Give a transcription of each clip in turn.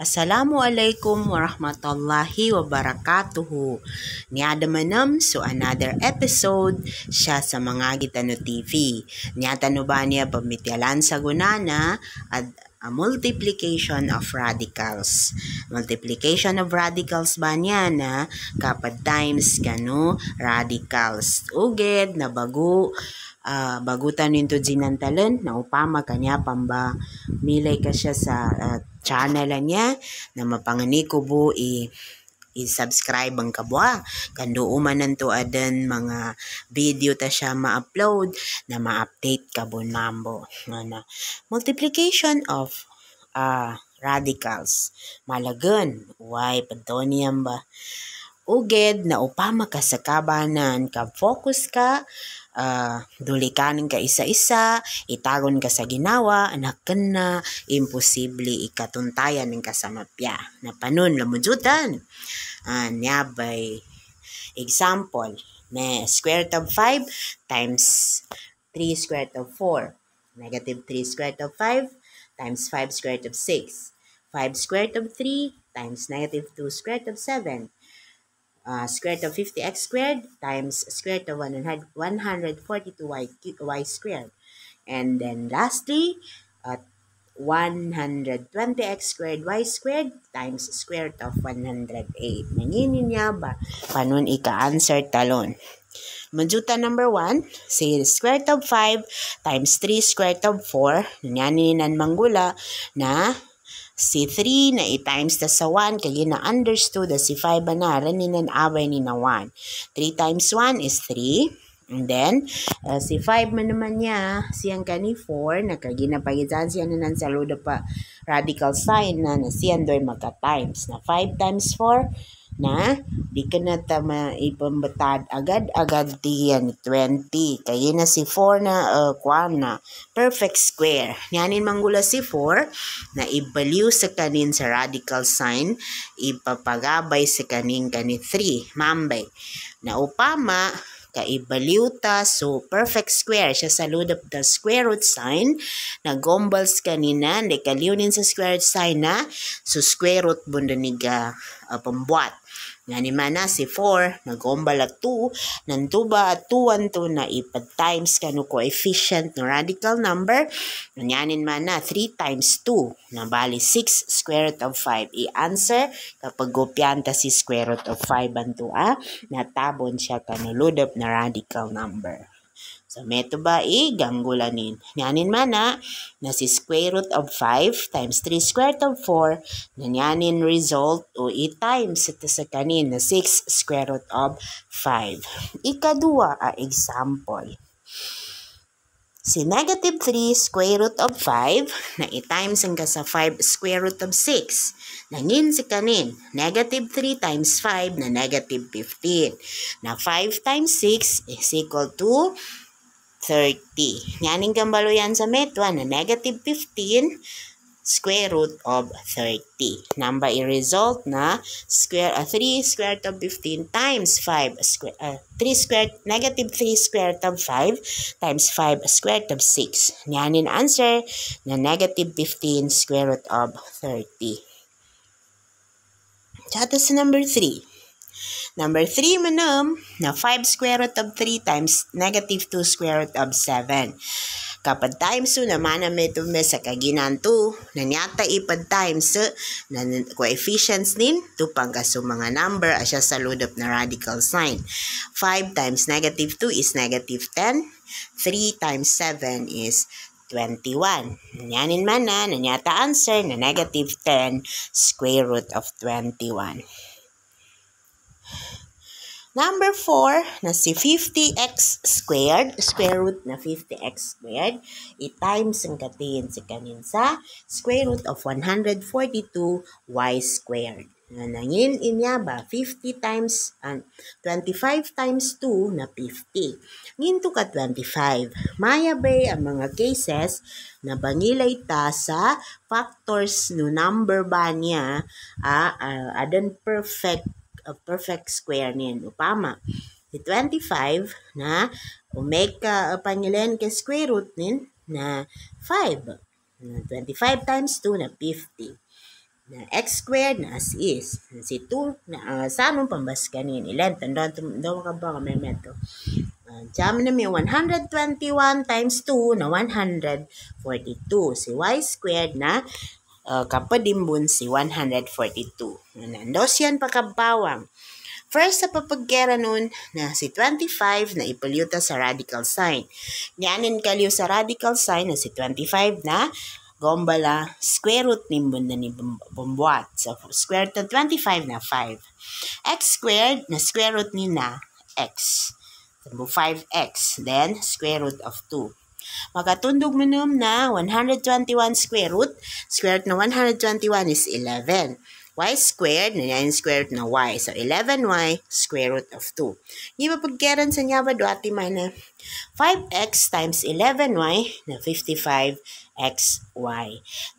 Assalamualaikum warahmatullahi wabarakatuh. Ni manam so another episode siya sa mga Gitano TV. Ni no ba niya pamityalan sa gunana at a multiplication of radicals. Multiplication of radicals ba niya na kapag times kano radicals. Uged na bago uh, ah, bagutan nito ginantalan na upama kanya pamba milay ka siya sa uh, channel niya na mapangani ko bo i i-subscribe ang kabwa. Kanduuman nanto adan mga video ta siya ma-upload na ma-update kabon mambo. Ano, multiplication of uh, radicals. Malagan. Why, padonian ba? uged na upama ka sa kabanan ka focus ka uh, ah, dulikanin ka isa-isa, itagon ka sa ginawa, anak ka na, imposible ikatuntayan ng kasamapya. Napanon, lamudjutan. Uh, ah, niya by example, may square root of 5 times 3 square root of 4. Negative 3 square root of 5 times 5 square root of 6. 5 square root of 3 times negative 2 square root of 7 uh, square root of 50x squared times square root of 142y squared. And then lastly, at 120x squared y squared times square root of 108. Nanginin niya ba? Panon ika-answer talon. Majuta number 1, say square root of 5 times 3 square root of 4. Nangyanin ng manggula na c 3 na i-times ta sa 1 kaya na understood si 5 ba na raninan away ni na 1. 3 times 1 is 3. And then, uh, si 5 man naman niya, siyang ka ni 4, nakaginapagitan siya na ng saludo pa radical sign na na siyang do'y magka-times. Na 5 times 4, na di ka na tama ipambatad agad-agad tiyan 20. Kaya na si 4 na uh, kwan na perfect square. Yanin manggula si 4 na i-value sa kanin sa radical sign ipapagabay sa kanin kani 3 mambay. Na upama kaibaliw ta so perfect square siya sa load of the square root sign na gombals kanina na kaliunin sa square root sign na so square root bunda niga uh, pambuat Nganimana si 4, nagombalag 2, nantuba at 212 na ipad times kanu coefficient no radical number. Nanyanin man na 3 times 2, na nabali 6 square root of 5. I-answer kapag gopyanta si square root of 5 and 2, ah, natabon siya kanuludap na radical number. So, meto ba i ganggulanin. Nyanin mana na si square root of 5 times 3 square root of 4 na nyanin result o i times ito sa kanin na 6 square root of 5. Ikadua a example si negative 3 square root of 5 na i-times hanggang sa 5 square root of 6. Nangin si kanin, negative 3 times 5 na negative 15. Na 5 times 6 is equal to 30. Nganing gambalo yan sa met 1 na negative 15 square root of 30. Number in result na square uh, 3 square root of 15 times 5 square uh, 3 square negative 3 square root of 5 times 5 square root of 6. Yan yung answer na negative 15 square root of 30. That is number 3. Number 3, manam, na 5 square root of 3 times negative 2 square root of 7. Kapag time so naman may tumme sa kaginanto, nanyata ipad time so na coefficients nin tupang kaso mga number asya sa ludop na radical sign. 5 times negative 2 is negative 10. 3 times 7 is 21. Nanyanin man na, nanyata answer na negative 10 square root of 21. Number 4 na si 50x squared, square root na 50x squared, i-times ang katiyan si kanin sa square root of 142y squared. Nanangin inya ba 50 times, uh, 25 times 2 na 50. Nginto ka 25. Maya ba ang mga cases na bangilay ta sa factors no number ba niya, uh, uh, adan perfect a perfect square niyan upama. Di 25 na omega pangilin ka square root nin na 5. Na 25 times 2 na 50 na x squared na as is. Si 2 na uh, sa anong pambas kanin. Ilan? Tandaan daw ka ba kami meto. Uh, ah, Jam na 121 times 2 na 142. Si y squared na uh, ah, Kapadimbun si 142. Nandos yan pagkabawang. First sa papaggera noon na si 25 na ipalyuta sa radical sign. Nganin kaliw sa radical sign na si 25 na gombala square root nimbun na ni Bumbuat. So square root 25 na 5. x squared na square root ni na x. So 5x. Then square root of 2. Makatundog minum na 121 square root. Square root na 121 is 11 y squared na 9 square root na y. So, 11y square root of 2. Yung mapagkaran sa niya ba duati mana 5x times 11y na 55xy.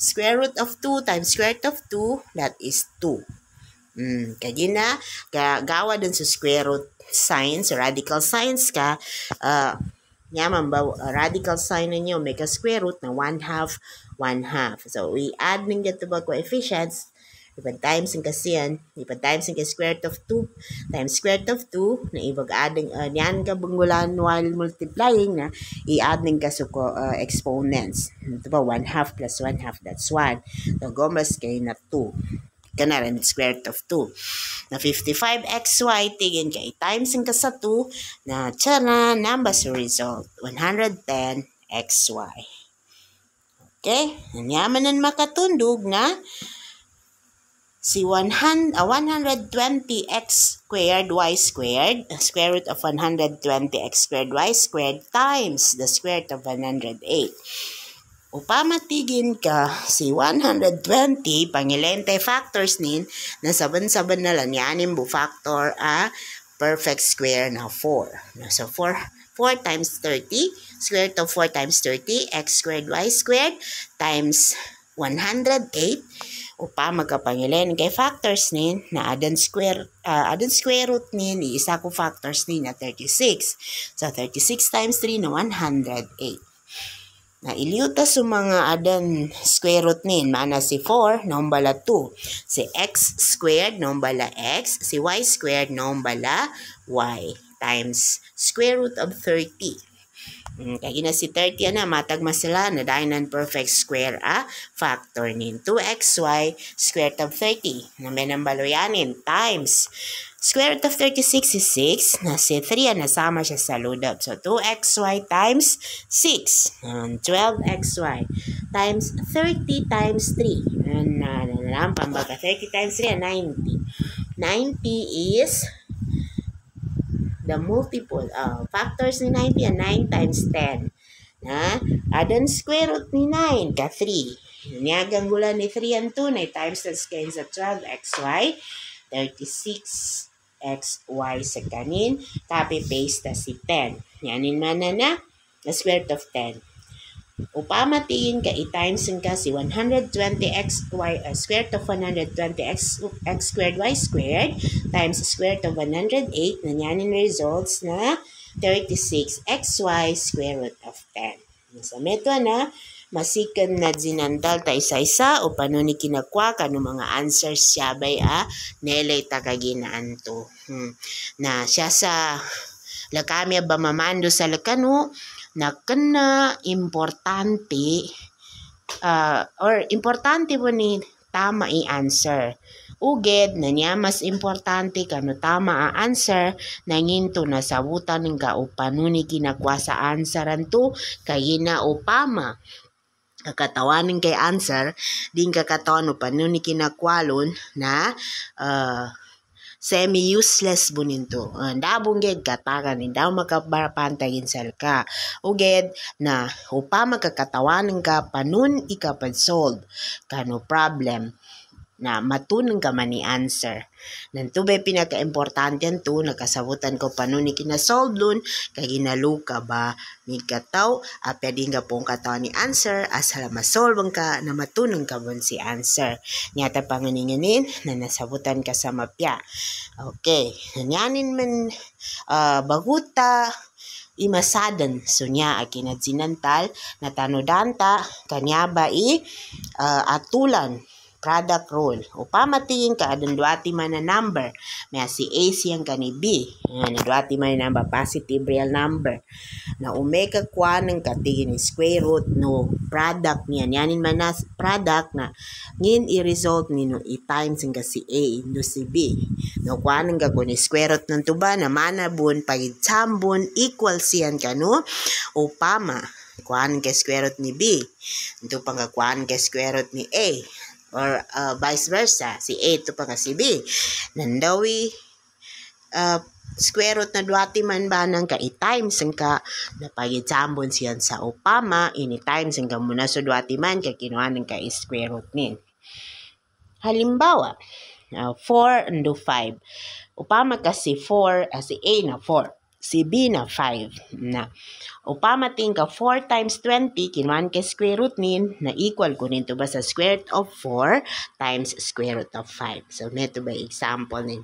Square root of 2 times square root of 2, that is 2. Mm, kaya na, gawa dun sa square root signs, radical signs ka, uh, Yeah, mambaw, radical sign ninyo, make a square root na 1 half, 1 half. So, we add ninyo ito ba coefficients, Ipag times ang kasiyan, ipag times ang square root of 2 times square root of 2 na ibag adding uh, niyan ka bungulan while multiplying na i-add ng kasuko uh, exponents. Ito ba 1 half plus 1 half that's 1. So gomas kay na 2. Kanaran, square root of 2. Na 55xy, tigin kay times ang kasa 2, na tara, numbers result, 110xy. Okay? Nanyaman ang makatundog na si 100, uh, 120x squared y squared, square root of 120x squared y squared times the square root of 108 upang matigin ka si 120 pangilente factors nin na saban-saban na lang yanin bu factor a ah, perfect square na 4. So 4 4 times 30 square root of 4 times 30 x squared y squared times 108 upang magkapangilen kay factors nin na adan square uh, adan square root nin isa ko factors nin na 36 so 36 times 3 na 108 na iliuta sa mga adan square root nin. mana si 4, noong bala 2. Si x squared, noong bala x. Si y squared, noong bala y. Times square root of 30. Kaya ina si 30 na matag masala na dahil ng perfect square a factor nin 2xy square root of 30 na may nang baloyanin times square root of 36 is 6 na si 3 na sama siya sa load up. So 2xy times 6 and 12xy times 30 times 3 and na, na, na, na, pambaka 30 times 3 90 90 is the multiple uh, factors ni 90 and 9 times 10. Na? Adan square root ni 9 ka 3. Niyagang gula ni 3 and 2 na times 10 kain sa 12 xy 36 xy sa kanin. Copy paste ta si 10. Yanin man na na. The square root of 10. Upamatiin ka i times ka si 120x y uh, squared of 120x x squared y squared times squared of 108 na yan yung results na 36xy square root of 10. So, meto na, masikan na zinandal ta isa-isa o panuni kinakwa ka mga answers siya bay a ah, nelay takaginaan to. Hmm. Na siya sa lakamya ba mamando sa lakano, na kana importante uh, or importante po ni tama i-answer. Uged na niya mas importante kano tama a answer nanginto na sabutan nga upano ni ginagwa sa answeran to kay na upama kakatawanin kay answer din kakatawan upano ni kinakwalon na uh, semi-useless buninto. Uh, ah, dabungged ni daw makabarapantagin sal ka. Uged na upa makakatawanan ka panun ikapansolve. Kano problem na matunang ka man ni answer. Nanto ba pinaka-importante ang to, nakasabutan ko pa nun ni kinasoldun, kay ginaluka ba ni kataw, apya din ka pong kataw ni answer, asala masolbang ka na matunang ka man si answer. Nyata panganinginin na nasabutan ka sa mapya. Okay, nanyanin man uh, baguta, imasadan so niya akin ah, at sinantal natanodanta kanya ba i uh, atulan product rule. O pamatiin ka, adun duati man na number. May si A siyang ka ni B. Ayan, duati man na number, positive real number. Na omega kwa ng katigin square root no product niyan. Yanin man na product na ngin i-result ni no i-times nga si A no si B. No kwa ng ka ni square root ng tuba na manabun pagitsambon equal siyan ka no. O pama kuan kay square root ni B. Ito pang kuan kay square root ni A or uh, vice versa. Si A, to pa nga si B. Nandawi, uh, square root na duati man ba nang ka i-times ang ka napagitsambon siyan sa upama, ini times ang ka muna sa so duati man kay kinuha ng ka i square root nin. Halimbawa, uh, 4 and 5. Upama kasi 4, uh, ah, si A na 4 si B na 5 na upamating ka 4 times 20 kinuan kay square root nin na equal ko nito ba sa square root of 4 times square root of 5 so neto ba example nin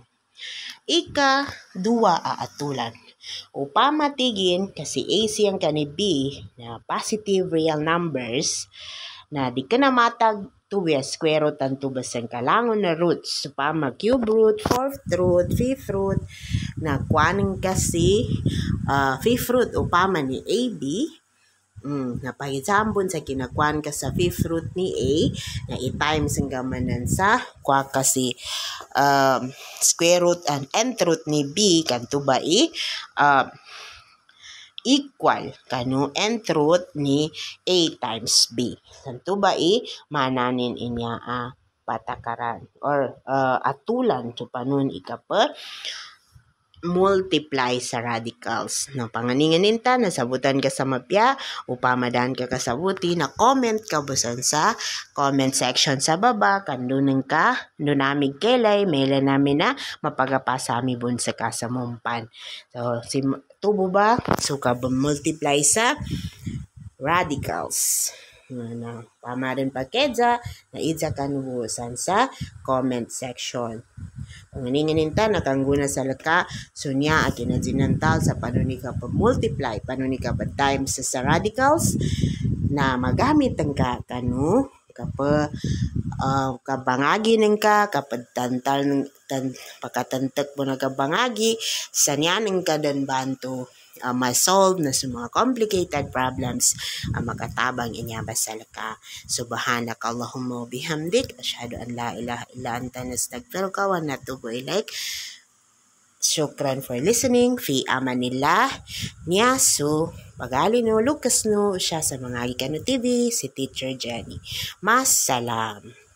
ika 2 aatulan upamatigin kasi AC ang ni B na positive real numbers na di ka na matag tuwi square root ang tubas ang kalangon na roots. So, pa cube root, fourth root, fifth root, na kuanin kasi uh, ah, fifth root upama ni AB Mm, napahitsambon sa kinakuan ka sa fifth fruit ni A na i-times ang gamanan sa kwa kasi um, square root and nth root ni B kanto ba i uh, equal kanu nth root ni A times B kanto ba i mananin inya a patakaran or uh, atulan to panon ikapa multiply sa radicals. No, panganinganin ta, nasabutan ka sa mapya, upamadan ka kasabuti, na comment ka busan sa comment section sa baba, kandunan ka, dunamig kelay, maila namin na mapagapasami bun sa kasamumpan. So, si tubo ba? So, ka multiply sa radicals na ano, pamarin pagkedza na idza kanuhusan sa comment section. Panganingininta nakangguna sa laka sunya at inadzinantal sa panunika pa multiply panunika pa times sa radicals na magamit ang ka kanu kapa uh, kabangagi ng ka kapadtantal ng tan, pakatantak mo na kabangagi sa niyan ng kadanbanto uh, ma-solve na sa mga complicated problems uh, magatabang inya basal ka subhanak Allahumma bihamdik ashhadu an la ilaha illa anta nastaghfiruka wa natubu ilaik Shukran for listening. Fi amanillah. Niyasu. Pagali no, Lucas no, siya sa mga Gikano TV, si Teacher Jenny. Masalam.